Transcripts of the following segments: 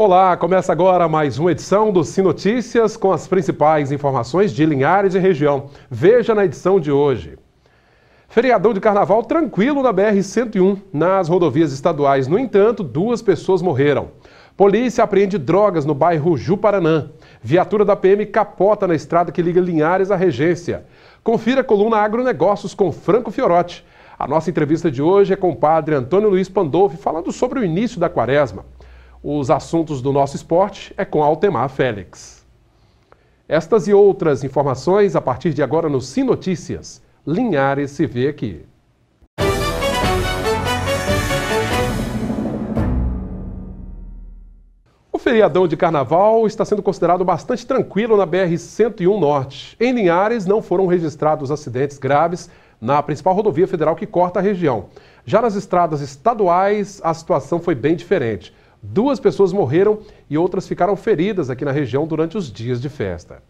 Olá, começa agora mais uma edição do Sim Notícias com as principais informações de Linhares e região. Veja na edição de hoje. Feriadão de carnaval tranquilo na BR-101. Nas rodovias estaduais, no entanto, duas pessoas morreram. Polícia apreende drogas no bairro Juparanã. Viatura da PM capota na estrada que liga Linhares à Regência. Confira a coluna Agronegócios com Franco Fiorotti. A nossa entrevista de hoje é com o padre Antônio Luiz Pandolfi, falando sobre o início da quaresma. Os assuntos do nosso esporte é com Altemar Félix. Estas e outras informações a partir de agora no Sim Notícias. Linhares se vê aqui. O feriadão de carnaval está sendo considerado bastante tranquilo na BR-101 Norte. Em Linhares não foram registrados acidentes graves na principal rodovia federal que corta a região. Já nas estradas estaduais, a situação foi bem diferente. Duas pessoas morreram e outras ficaram feridas aqui na região durante os dias de festa.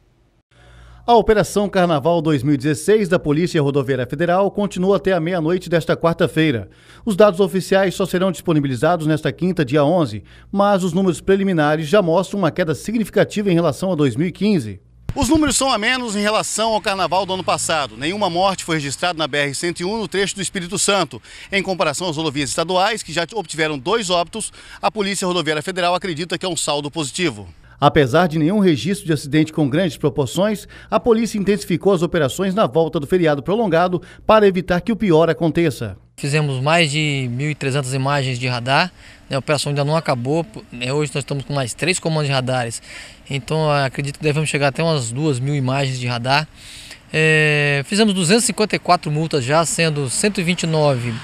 A Operação Carnaval 2016 da Polícia Rodoviária Federal continua até a meia-noite desta quarta-feira. Os dados oficiais só serão disponibilizados nesta quinta, dia 11, mas os números preliminares já mostram uma queda significativa em relação a 2015. Os números são a menos em relação ao carnaval do ano passado. Nenhuma morte foi registrada na BR-101 no trecho do Espírito Santo. Em comparação às rodovias estaduais, que já obtiveram dois óbitos, a Polícia Rodoviária Federal acredita que é um saldo positivo. Apesar de nenhum registro de acidente com grandes proporções, a polícia intensificou as operações na volta do feriado prolongado para evitar que o pior aconteça. Fizemos mais de 1.300 imagens de radar, né, a operação ainda não acabou. Né, hoje nós estamos com mais três comandos de radares. Então acredito que devemos chegar até umas duas mil imagens de radar. É, fizemos 254 multas já, sendo 129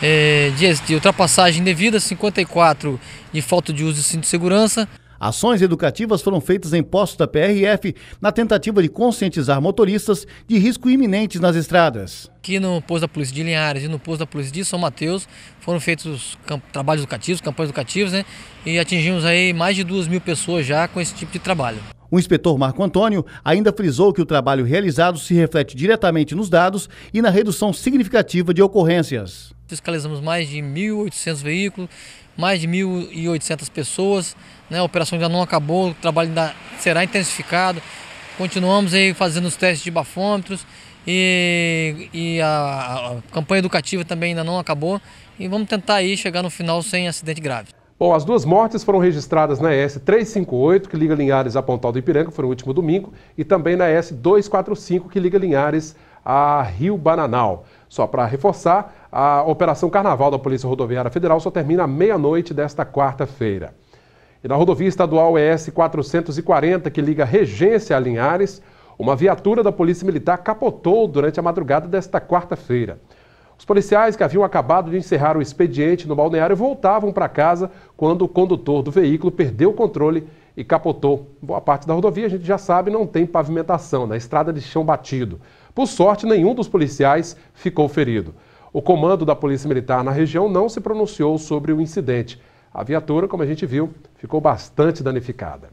é, dias de ultrapassagem indevida, 54 de falta de uso de cinto de segurança. Ações educativas foram feitas em postos da PRF na tentativa de conscientizar motoristas de risco iminentes nas estradas. Aqui no posto da Polícia de Linhares e no posto da Polícia de São Mateus foram feitos trabalhos educativos, campanhas educativas, né? E atingimos aí mais de duas mil pessoas já com esse tipo de trabalho. O inspetor Marco Antônio ainda frisou que o trabalho realizado se reflete diretamente nos dados e na redução significativa de ocorrências. Fiscalizamos mais de 1.800 veículos, mais de 1.800 pessoas, né? A operação ainda não acabou, o trabalho ainda será intensificado. Continuamos aí fazendo os testes de bafômetros e, e a, a campanha educativa também ainda não acabou. E vamos tentar aí chegar no final sem acidente grave. Bom, as duas mortes foram registradas na s 358, que liga Linhares a Pontal do Ipiranga, foi no último domingo, e também na s 245, que liga Linhares a Rio Bananal. Só para reforçar, a Operação Carnaval da Polícia Rodoviária Federal só termina à meia-noite desta quarta-feira. E na rodovia estadual ES 440, que liga Regência a Linhares, uma viatura da Polícia Militar capotou durante a madrugada desta quarta-feira. Os policiais que haviam acabado de encerrar o expediente no balneário voltavam para casa quando o condutor do veículo perdeu o controle e capotou. Boa parte da rodovia, a gente já sabe, não tem pavimentação, na né? estrada de chão batido. Por sorte, nenhum dos policiais ficou ferido. O comando da Polícia Militar na região não se pronunciou sobre o incidente. A viatura, como a gente viu, ficou bastante danificada.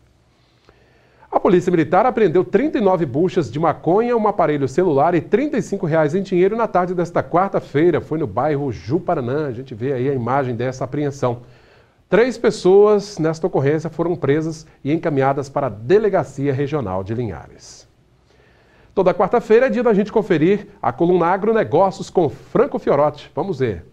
A Polícia Militar apreendeu 39 buchas de maconha, um aparelho celular e R$ 35 em dinheiro na tarde desta quarta-feira. Foi no bairro Juparanã. A gente vê aí a imagem dessa apreensão. Três pessoas nesta ocorrência foram presas e encaminhadas para a Delegacia Regional de Linhares. Toda quarta-feira é dia da gente conferir a coluna Agronegócios com Franco Fiorotti. Vamos ver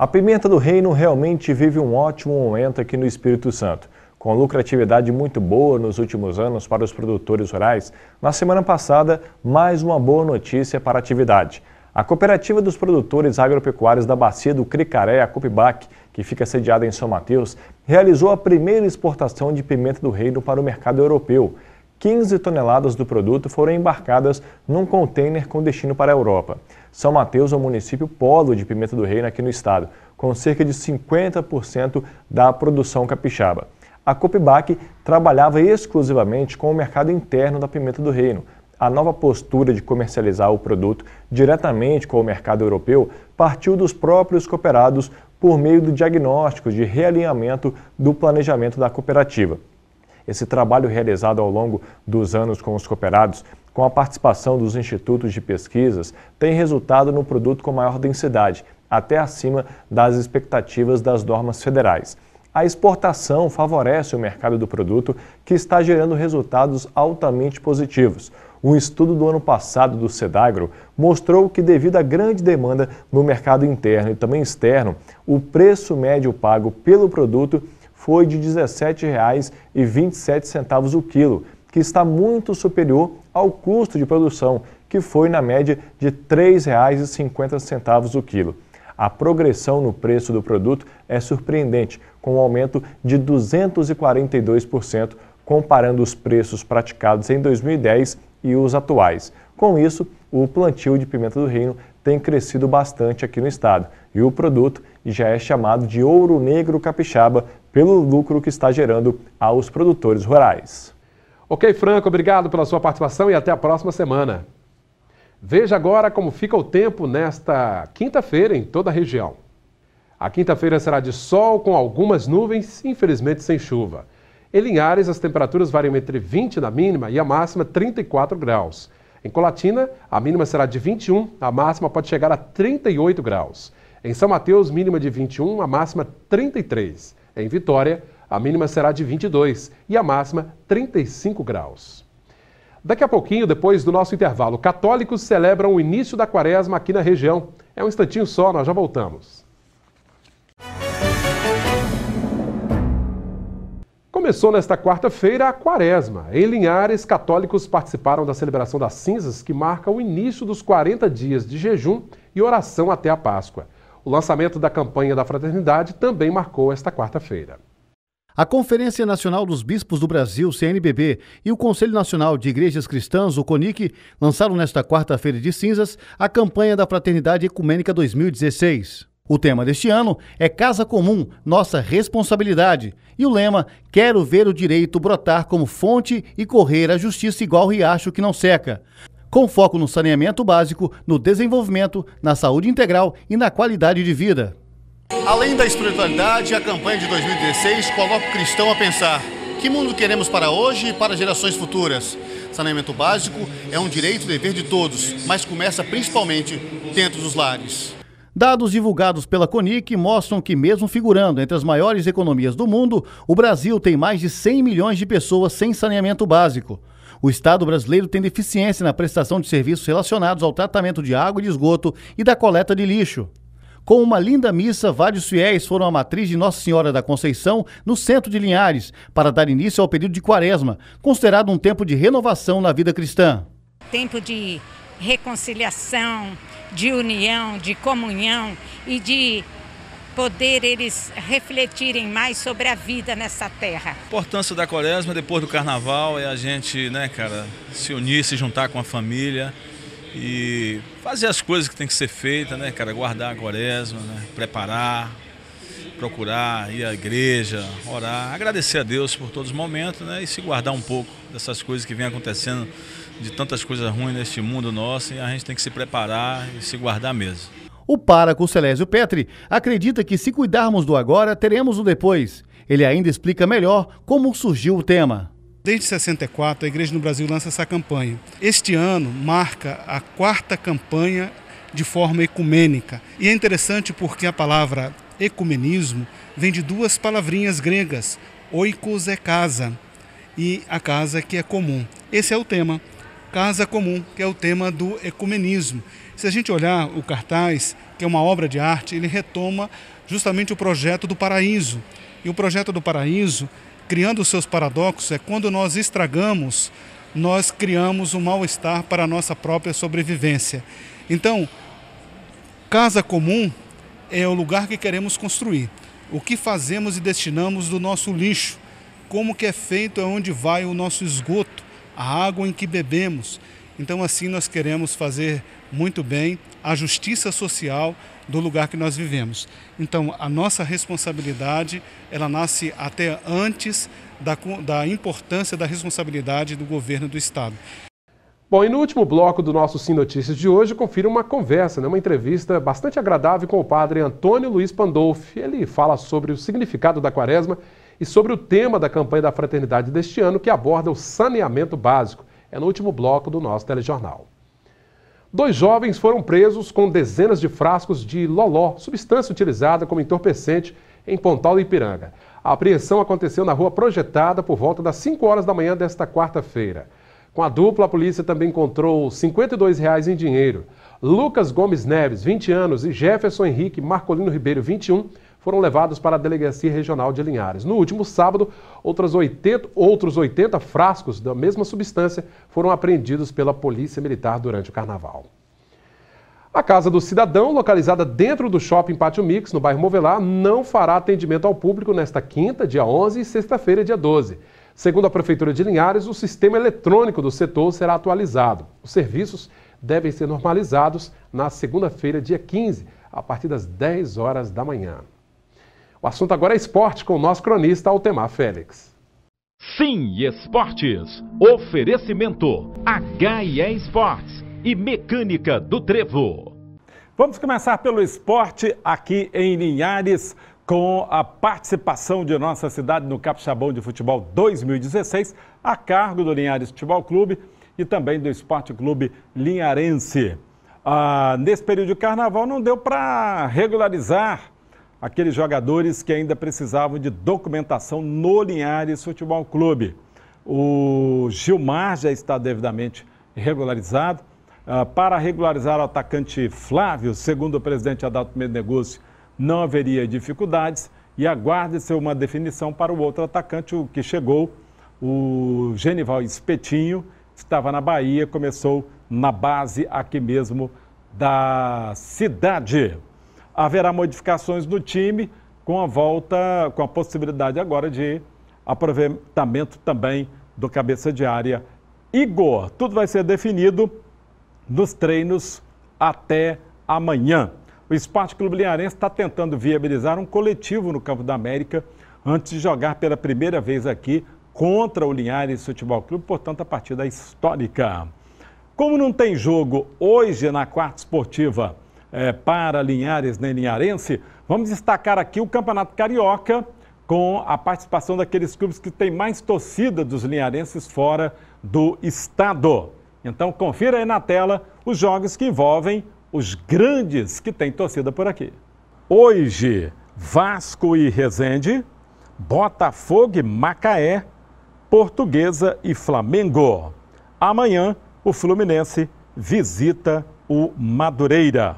A pimenta do reino realmente vive um ótimo momento aqui no Espírito Santo. Com lucratividade muito boa nos últimos anos para os produtores rurais, na semana passada, mais uma boa notícia para a atividade. A Cooperativa dos Produtores Agropecuários da Bacia do Cricaré, a Cupibac, que fica sediada em São Mateus, realizou a primeira exportação de pimenta do reino para o mercado europeu. 15 toneladas do produto foram embarcadas num container com destino para a Europa. São Mateus é o município polo de Pimenta do Reino aqui no estado, com cerca de 50% da produção capixaba. A Copibac trabalhava exclusivamente com o mercado interno da pimenta do reino. A nova postura de comercializar o produto diretamente com o mercado europeu partiu dos próprios cooperados por meio do diagnóstico de realinhamento do planejamento da cooperativa. Esse trabalho realizado ao longo dos anos com os cooperados, com a participação dos institutos de pesquisas, tem resultado no produto com maior densidade, até acima das expectativas das normas federais. A exportação favorece o mercado do produto, que está gerando resultados altamente positivos. Um estudo do ano passado do Sedagro mostrou que, devido à grande demanda no mercado interno e também externo, o preço médio pago pelo produto foi de R$ 17,27 o quilo, que está muito superior ao custo de produção, que foi na média de R$ 3,50 o quilo. A progressão no preço do produto é surpreendente, com um aumento de 242% comparando os preços praticados em 2010 e os atuais. Com isso, o plantio de pimenta do reino tem crescido bastante aqui no estado e o produto já é chamado de ouro negro capixaba pelo lucro que está gerando aos produtores rurais. Ok, Franco, obrigado pela sua participação e até a próxima semana. Veja agora como fica o tempo nesta quinta-feira em toda a região. A quinta-feira será de sol com algumas nuvens, infelizmente sem chuva. Em Linhares, as temperaturas variam entre 20 na mínima e a máxima 34 graus. Em Colatina, a mínima será de 21, a máxima pode chegar a 38 graus. Em São Mateus, mínima de 21, a máxima 33. Em Vitória, a mínima será de 22 e a máxima 35 graus. Daqui a pouquinho, depois do nosso intervalo, católicos celebram o início da quaresma aqui na região. É um instantinho só, nós já voltamos. Começou nesta quarta-feira a quaresma. Em Linhares, católicos participaram da celebração das cinzas, que marca o início dos 40 dias de jejum e oração até a Páscoa. O lançamento da campanha da fraternidade também marcou esta quarta-feira. A Conferência Nacional dos Bispos do Brasil, CNBB, e o Conselho Nacional de Igrejas Cristãs, o CONIC, lançaram nesta quarta-feira de cinzas a campanha da Fraternidade Ecumênica 2016. O tema deste ano é Casa Comum, Nossa Responsabilidade, e o lema Quero ver o direito brotar como fonte e correr a justiça igual riacho que não seca. Com foco no saneamento básico, no desenvolvimento, na saúde integral e na qualidade de vida. Além da espiritualidade, a campanha de 2016 coloca o cristão a pensar: que mundo queremos para hoje e para gerações futuras? Saneamento básico é um direito e dever de todos, mas começa principalmente dentro dos lares. Dados divulgados pela CONIC mostram que, mesmo figurando entre as maiores economias do mundo, o Brasil tem mais de 100 milhões de pessoas sem saneamento básico. O Estado brasileiro tem deficiência na prestação de serviços relacionados ao tratamento de água e de esgoto e da coleta de lixo. Com uma linda missa, vários fiéis foram à matriz de Nossa Senhora da Conceição, no centro de Linhares, para dar início ao período de quaresma, considerado um tempo de renovação na vida cristã. Tempo de reconciliação, de união, de comunhão e de poder eles refletirem mais sobre a vida nessa terra. A importância da quaresma depois do carnaval é a gente, né, cara, se unir, se juntar com a família e fazer as coisas que tem que ser feita, né, cara, guardar a quaresma, né, preparar, procurar ir à igreja, orar, agradecer a Deus por todos os momentos, né, e se guardar um pouco dessas coisas que vem acontecendo de tantas coisas ruins neste mundo nosso e a gente tem que se preparar e se guardar mesmo. O páraco Celésio Petri acredita que se cuidarmos do agora, teremos o depois. Ele ainda explica melhor como surgiu o tema. Desde 64, a Igreja no Brasil lança essa campanha. Este ano marca a quarta campanha de forma ecumênica. E é interessante porque a palavra ecumenismo vem de duas palavrinhas gregas. Oikos é casa e a casa que é comum. Esse é o tema. Casa Comum, que é o tema do ecumenismo. Se a gente olhar o cartaz, que é uma obra de arte, ele retoma justamente o projeto do paraíso. E o projeto do paraíso, criando os seus paradoxos, é quando nós estragamos, nós criamos um mal-estar para a nossa própria sobrevivência. Então, casa comum é o lugar que queremos construir. O que fazemos e destinamos do nosso lixo? Como que é feito, aonde vai o nosso esgoto? a água em que bebemos. Então, assim, nós queremos fazer muito bem a justiça social do lugar que nós vivemos. Então, a nossa responsabilidade, ela nasce até antes da, da importância da responsabilidade do governo do Estado. Bom, e no último bloco do nosso Sim Notícias de hoje, confira uma conversa, né, uma entrevista bastante agradável com o padre Antônio Luiz Pandolfi. Ele fala sobre o significado da quaresma e sobre o tema da campanha da fraternidade deste ano, que aborda o saneamento básico. É no último bloco do nosso telejornal. Dois jovens foram presos com dezenas de frascos de loló, substância utilizada como entorpecente em Pontal do Ipiranga. A apreensão aconteceu na rua projetada por volta das 5 horas da manhã desta quarta-feira. Com a dupla, a polícia também encontrou R$ 52 reais em dinheiro. Lucas Gomes Neves, 20 anos, e Jefferson Henrique Marcolino Ribeiro, 21, foram levados para a Delegacia Regional de Linhares. No último sábado, 80, outros 80 frascos da mesma substância foram apreendidos pela Polícia Militar durante o carnaval. A Casa do Cidadão, localizada dentro do shopping Pátio Mix, no bairro Movelar, não fará atendimento ao público nesta quinta, dia 11, e sexta-feira, dia 12. Segundo a Prefeitura de Linhares, o sistema eletrônico do setor será atualizado. Os serviços devem ser normalizados na segunda-feira, dia 15, a partir das 10 horas da manhã. O assunto agora é esporte com o nosso cronista Altemar Félix. Sim, esportes. Oferecimento HE Esportes e Mecânica do Trevo. Vamos começar pelo esporte aqui em Linhares com a participação de nossa cidade no Capixabão de Futebol 2016, a cargo do Linhares Futebol Clube e também do Esporte Clube Linharense. Ah, nesse período de carnaval não deu para regularizar aqueles jogadores que ainda precisavam de documentação no Linhares Futebol Clube. O Gilmar já está devidamente regularizado. Ah, para regularizar o atacante Flávio, segundo o presidente Adalto Medegúcio, não haveria dificuldades e aguarde-se uma definição para o outro atacante, o que chegou, o Genival Espetinho, estava na Bahia, começou na base aqui mesmo da cidade haverá modificações no time com a volta, com a possibilidade agora de aproveitamento também do cabeça de área Igor. Tudo vai ser definido nos treinos até amanhã. O Esporte Clube Linharense está tentando viabilizar um coletivo no Campo da América antes de jogar pela primeira vez aqui contra o Linhares Futebol Clube, portanto, a partida histórica. Como não tem jogo hoje na quarta esportiva, é, para Linhares e Linharense. Vamos destacar aqui o Campeonato Carioca com a participação daqueles clubes que têm mais torcida dos linharenses fora do estado. Então confira aí na tela os jogos que envolvem os grandes que têm torcida por aqui. Hoje, Vasco e Resende, Botafogo e Macaé, Portuguesa e Flamengo. Amanhã, o Fluminense visita o Madureira.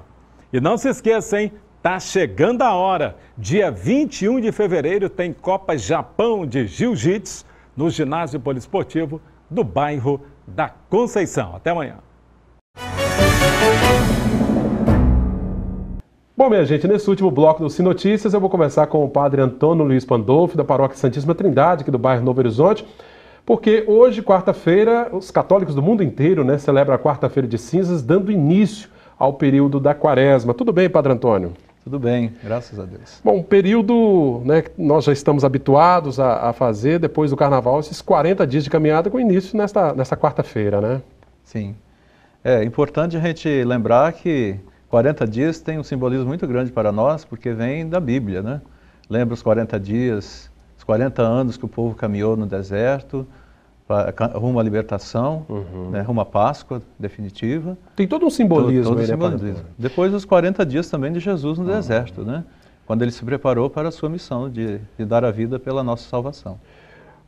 E não se esqueça, hein? Tá chegando a hora. Dia 21 de fevereiro tem Copa Japão de Jiu-Jitsu no ginásio poliesportivo do bairro da Conceição. Até amanhã. Bom, minha gente, nesse último bloco do Sim Notícias, eu vou conversar com o padre Antônio Luiz Pandolfo, da Paróquia Santíssima Trindade, aqui do bairro Novo Horizonte, porque hoje, quarta-feira, os católicos do mundo inteiro né, celebram a quarta-feira de cinzas, dando início ao período da quaresma. Tudo bem, Padre Antônio? Tudo bem, graças a Deus. Bom, período né, que nós já estamos habituados a, a, fazer depois do carnaval, esses 40 dias de caminhada com início nesta, nesta quarta-feira, né? Sim. É importante a gente lembrar que 40 dias tem um simbolismo muito grande para nós, porque vem da Bíblia, né? Lembra os 40 dias, os 40 anos que o povo caminhou no deserto, rumo à libertação, uhum. né, rumo à Páscoa definitiva. Tem todo um simbolismo. Todo, todo aí, né, simbolismo. Depois os 40 dias também de Jesus no uhum. deserto, né? quando ele se preparou para a sua missão de, de dar a vida pela nossa salvação.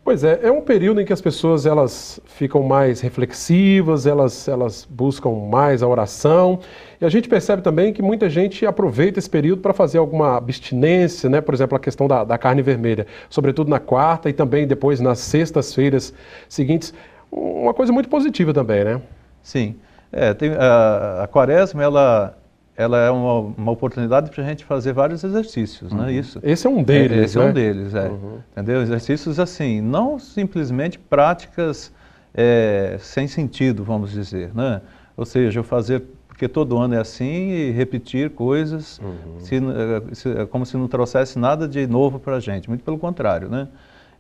Pois é, é um período em que as pessoas elas ficam mais reflexivas, elas, elas buscam mais a oração. E a gente percebe também que muita gente aproveita esse período para fazer alguma abstinência, né? por exemplo, a questão da, da carne vermelha, sobretudo na quarta e também depois nas sextas-feiras seguintes. Uma coisa muito positiva também, né? Sim. É, tem, a, a quaresma, ela ela é uma, uma oportunidade para a gente fazer vários exercícios, né? uhum. é Isso. Esse é um deles, é, Esse né? é um né? deles, é. Uhum. Entendeu? Exercícios assim, não simplesmente práticas é, sem sentido, vamos dizer, né? Ou seja, eu fazer porque todo ano é assim e repetir coisas uhum. se, eh, se, é como se não trouxesse nada de novo para a gente. Muito pelo contrário, né?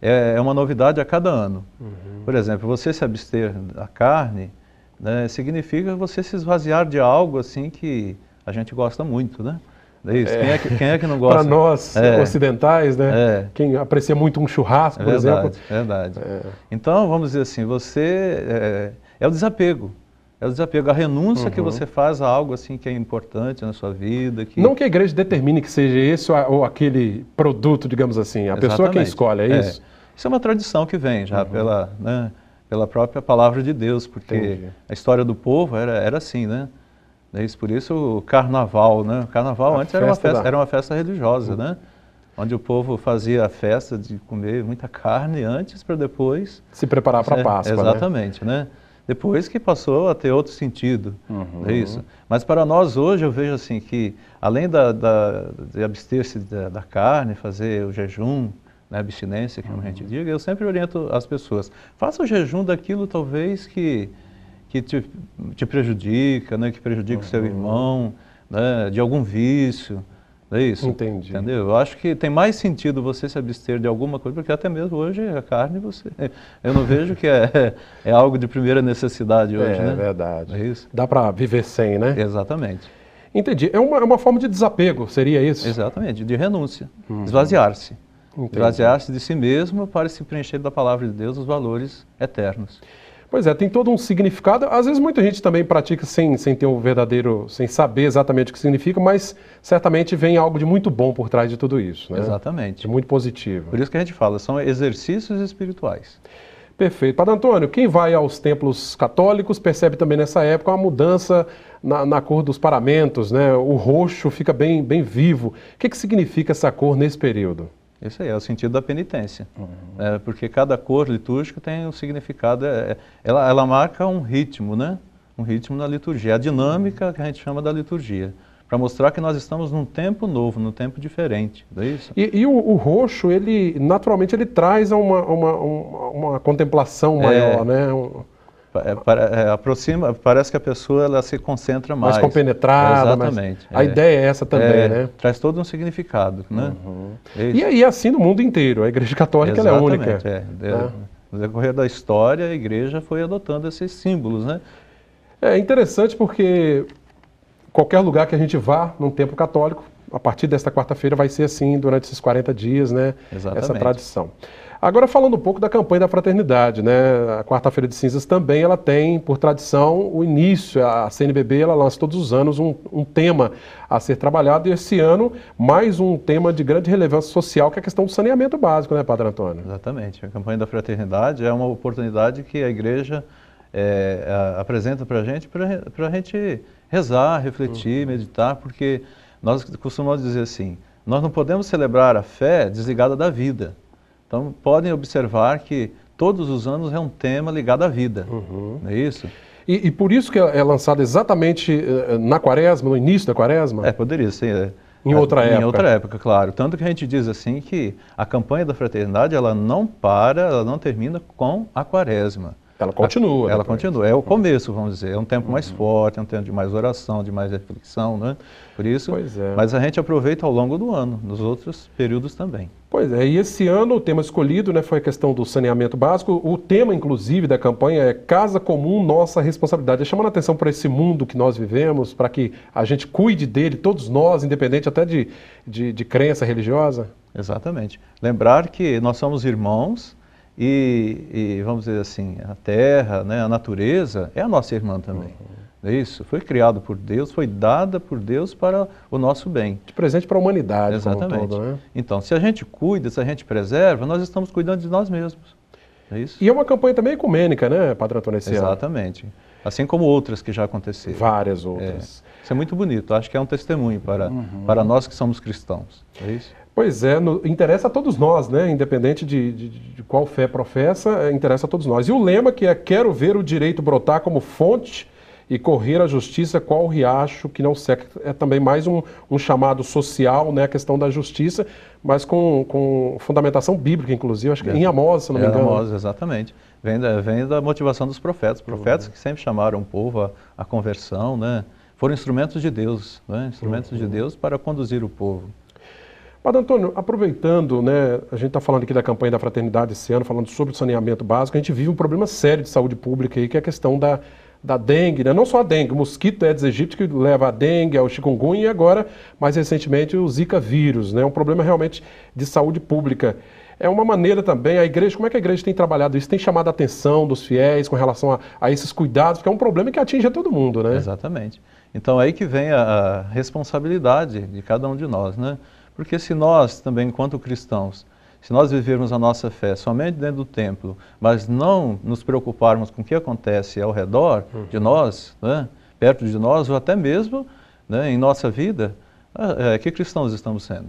É, é uma novidade a cada ano. Uhum. Por exemplo, você se abster da carne né, significa você se esvaziar de algo assim que a gente gosta muito, né? É isso. É. Quem, é que, quem, é que, não é. gosta? Para nós, é. ocidentais, né? É. Quem aprecia muito um churrasco, por verdade, exemplo. Verdade. Então, vamos dizer assim, você é, o desapego. É o desapego, a renúncia uhum. que você faz a algo assim que é importante na sua vida. Que... Não que a igreja determine que seja esse ou aquele produto, digamos assim. A Exatamente. pessoa que escolhe, é isso? Isso é uma tradição que vem já uhum. pela, né, pela própria palavra de Deus, porque Entendi. a história do povo era, era assim, né? É isso, por isso o carnaval, né? O carnaval a antes era uma festa, da... era uma festa religiosa, uhum. né? Onde o povo fazia a festa de comer muita carne antes para depois... Se preparar para a né? Páscoa, né? Exatamente, né? né? Depois que passou a ter outro sentido, é uhum. é isso. Mas para nós hoje eu vejo assim que, além da, da de abster-se da, da carne, fazer o jejum, né, abstinência, que uhum. a gente diga, eu sempre oriento as pessoas. Faça o jejum daquilo, talvez, que que te, te prejudica, né? que prejudica o uhum. seu irmão, né? de algum vício. É isso? Entendi. Entendeu? Eu acho que tem mais sentido você se abster de alguma coisa, porque até mesmo hoje a carne você. Eu não vejo que é, é algo de primeira necessidade hoje. É, né? é verdade. É isso? Dá para viver sem, né? Exatamente. Entendi. É uma, é uma forma de desapego, seria isso? Exatamente, de renúncia. Uhum. Esvaziar-se. Esvaziar-se de si mesmo para se preencher da palavra de Deus os valores eternos. Pois é, tem todo um significado. Às vezes muita gente também pratica sem, sem ter um verdadeiro, sem saber exatamente o que significa, mas certamente vem algo de muito bom por trás de tudo isso. Né? Exatamente. De muito positivo. Por isso que a gente fala, são exercícios espirituais. Perfeito. Padre Antônio, quem vai aos templos católicos percebe também nessa época uma mudança na, na cor dos paramentos, né? O roxo fica bem, bem vivo. O que, que significa essa cor nesse período? Isso aí, é o sentido da penitência. Uhum. É, porque cada cor litúrgica tem um significado, é, é ela, ela marca um ritmo, né? Um ritmo na liturgia, é a dinâmica que a gente chama da liturgia. Para mostrar que nós estamos num tempo novo, num tempo diferente, não é isso? E, e o, o, roxo, ele naturalmente ele traz uma, uma, uma, uma contemplação maior, é, né? Um... É, é, aproxima, parece que a pessoa ela se concentra mais. Mais compenetrada. Exatamente. Mais... É. A ideia é essa também, é, né? Traz todo um significado, né? Uhum. É e aí assim no mundo inteiro, a Igreja Católica é única. É. Ah. No decorrer da história, a Igreja foi adotando esses símbolos, né? É interessante porque qualquer lugar que a gente vá num templo católico, a partir desta quarta-feira vai ser assim durante esses 40 dias, né? Exatamente. Essa tradição. Agora falando um pouco da campanha da fraternidade, né? A quarta-feira de cinzas também ela tem por tradição o início. A CNBB ela lança todos os anos um, um tema a ser trabalhado e esse ano mais um tema de grande relevância social que é a questão do saneamento básico, né, Padre Antônio? Exatamente. A campanha da fraternidade é uma oportunidade que a igreja é, apresenta para a gente para a gente rezar, refletir, uhum. meditar, porque nós costumamos dizer assim, nós não podemos celebrar a fé desligada da vida. Então, podem observar que todos os anos é um tema ligado à vida, uhum. não é isso? E, e por isso que é, é lançado exatamente eh, eh, na quaresma, no início da quaresma? É, poderia ser. É. Em outra é, época. Em outra época, claro. Tanto que a gente diz assim que a campanha da fraternidade, ela não para, ela não termina com a quaresma. Ela continua. A, ela continua. É o uhum. começo, vamos dizer. É um tempo uhum. mais forte, é um tempo de mais oração, de mais reflexão, né? Por isso, pois é. mas a gente aproveita ao longo do ano, nos outros períodos também. Pois é, e esse ano o tema escolhido né, foi a questão do saneamento básico. O tema, inclusive, da campanha é Casa Comum, Nossa Responsabilidade. É chamando a atenção para esse mundo que nós vivemos, para que a gente cuide dele, todos nós, independente até de, de, de crença religiosa. Exatamente. Lembrar que nós somos irmãos, e, e, vamos dizer assim, a terra, né, a natureza é a nossa irmã também. Uhum é isso? Foi criado por Deus, foi dada por Deus para o nosso bem. De presente para a humanidade, Exatamente. Como um todo, né? Então, se a gente cuida, se a gente preserva, nós estamos cuidando de nós mesmos. É isso? E é uma campanha também ecumênica, né, Padre Antônio? Exatamente. Ano. Assim como outras que já aconteceram. Várias é. outras. É. Isso é muito bonito. Acho que é um testemunho para, uhum. para nós que somos cristãos. É isso? Pois é, no, interessa a todos nós, né? Independente de, de, de, qual fé professa, é, interessa a todos nós. E o lema que é quero ver o direito brotar como fonte e correr à justiça qual riacho que não seca. É também mais um, um chamado social, né, a questão da justiça, mas com, com fundamentação bíblica, inclusive, acho que é. em Amós, se não me é, engano. Em Amós, exatamente. Vem da, vem da motivação dos profetas, profetas uhum. que sempre chamaram o povo à, conversão, né? foram instrumentos de Deus, né? instrumentos uhum. de Deus para conduzir o povo. Padre Antônio, aproveitando, né, a gente está falando aqui da campanha da fraternidade esse ano, falando sobre o saneamento básico, a gente vive um problema sério de saúde pública aí, que é a questão da, da dengue, né? não só a dengue, o mosquito Aedes aegypti que leva a dengue, ao chikungunya e agora, mais recentemente, o zika vírus, né? um problema realmente de saúde pública. É uma maneira também, a igreja, como é que a igreja tem trabalhado isso? Tem chamado a atenção dos fiéis com relação a, a esses cuidados, porque é um problema que atinge a todo mundo, né? Exatamente. Então é aí que vem a responsabilidade de cada um de nós, né? Porque se nós também, enquanto cristãos, se nós vivermos a nossa fé somente dentro do templo, mas não nos preocuparmos com o que acontece ao redor uhum. de nós, né, perto de nós, ou até mesmo né, em nossa vida, ah, é, que cristãos estamos sendo?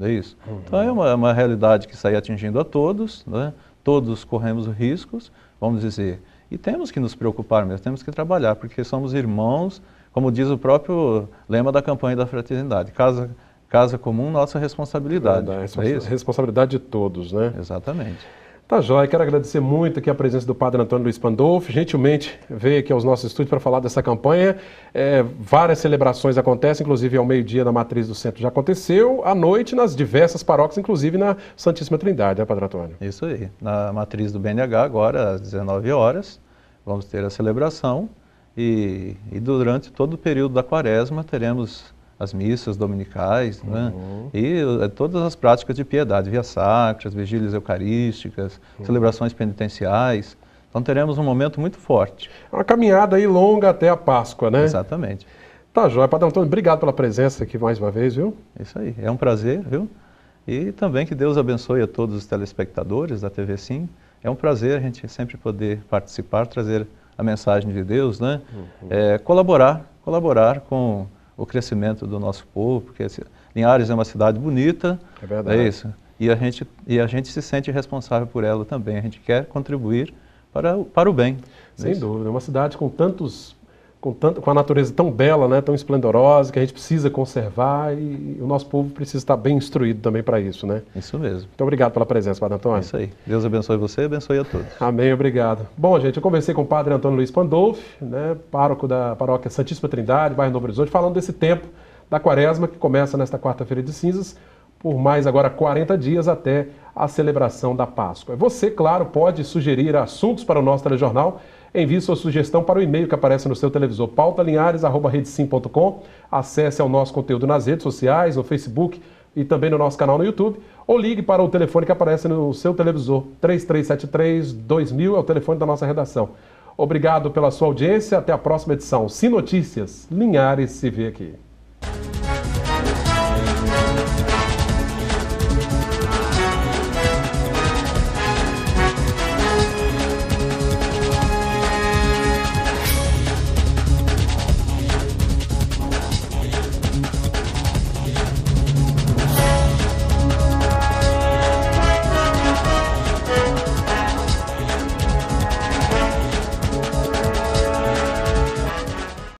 É isso? Uhum. Então é uma, é uma, realidade que sai atingindo a todos, né, todos corremos riscos, vamos dizer, e temos que nos preocupar mesmo, temos que trabalhar, porque somos irmãos, como diz o próprio lema da campanha da fraternidade, casa casa comum, nossa responsabilidade. É, responsabilidade de todos, né? Exatamente. Tá joia, quero agradecer muito aqui a presença do Padre Antônio Luiz Pandolfo, gentilmente veio aqui aos nossos estúdios para falar dessa campanha. É, várias celebrações acontecem, inclusive ao meio-dia na Matriz do Centro já aconteceu, à noite nas diversas paróquias, inclusive na Santíssima Trindade, né, Padre Antônio? Isso aí, na Matriz do BNH agora às 19 horas, vamos ter a celebração e, e durante todo o período da quaresma teremos as missas dominicais, né? uhum. né? e eh, todas as práticas de piedade, via sacras, vigílias eucarísticas, uhum. celebrações penitenciais. Então teremos um momento muito forte. É uma caminhada aí longa até a Páscoa, né? Exatamente. Tá, Joia. Padre Antônio, obrigado pela presença aqui mais uma vez, viu? Isso aí, é um prazer, viu? E também que Deus abençoe a todos os telespectadores da TV Sim. É um prazer a gente sempre poder participar, trazer a mensagem de Deus, né? Uhum. É, colaborar, colaborar com o crescimento do nosso povo, porque Linhares é uma cidade bonita, é, verdade. é isso. E a, gente, e a gente se sente responsável por ela também, a gente quer contribuir para, para o bem. Sem é isso. dúvida, é uma cidade com tantos com, tanto, com a natureza tão bela, né, tão esplendorosa, que a gente precisa conservar e o nosso povo precisa estar bem instruído também para isso, né? Isso mesmo. Então, obrigado pela presença, Padre Antônio. É isso aí. Deus abençoe você e abençoe a todos. Amém, obrigado. Bom, gente, eu conversei com o Padre Antônio Luiz Pandolfi, né, pároco da paróquia Santíssima Trindade, bairro Novo Horizonte, falando desse tempo da quaresma que começa nesta quarta-feira de cinzas por mais agora 40 dias até a celebração da Páscoa. É você, claro, pode sugerir assuntos para o nosso telejornal Envie sua sugestão para o e-mail que aparece no seu televisor, pautalinhares.redsim.com. Acesse ao nosso conteúdo nas redes sociais, no Facebook e também no nosso canal no YouTube. Ou ligue para o telefone que aparece no seu televisor, 3373-2000, é o telefone da nossa redação. Obrigado pela sua audiência, até a próxima edição. Sim Notícias, Linhares se vê aqui.